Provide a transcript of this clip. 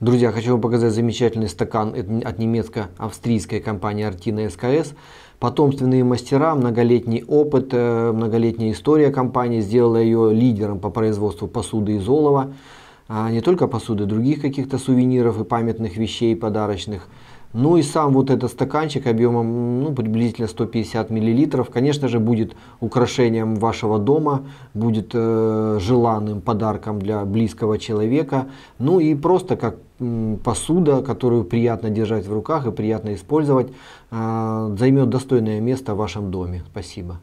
Друзья, хочу вам показать замечательный стакан от немецко-австрийской компании Artina SKS. Потомственные мастера, многолетний опыт, э, многолетняя история компании сделала ее лидером по производству посуды из олова. А не только посуды, других каких-то сувениров и памятных вещей подарочных. Ну и сам вот этот стаканчик объемом ну, приблизительно 150 миллилитров, конечно же, будет украшением вашего дома, будет э, желанным подарком для близкого человека. Ну и просто как э, посуда, которую приятно держать в руках и приятно использовать, э, займет достойное место в вашем доме. Спасибо.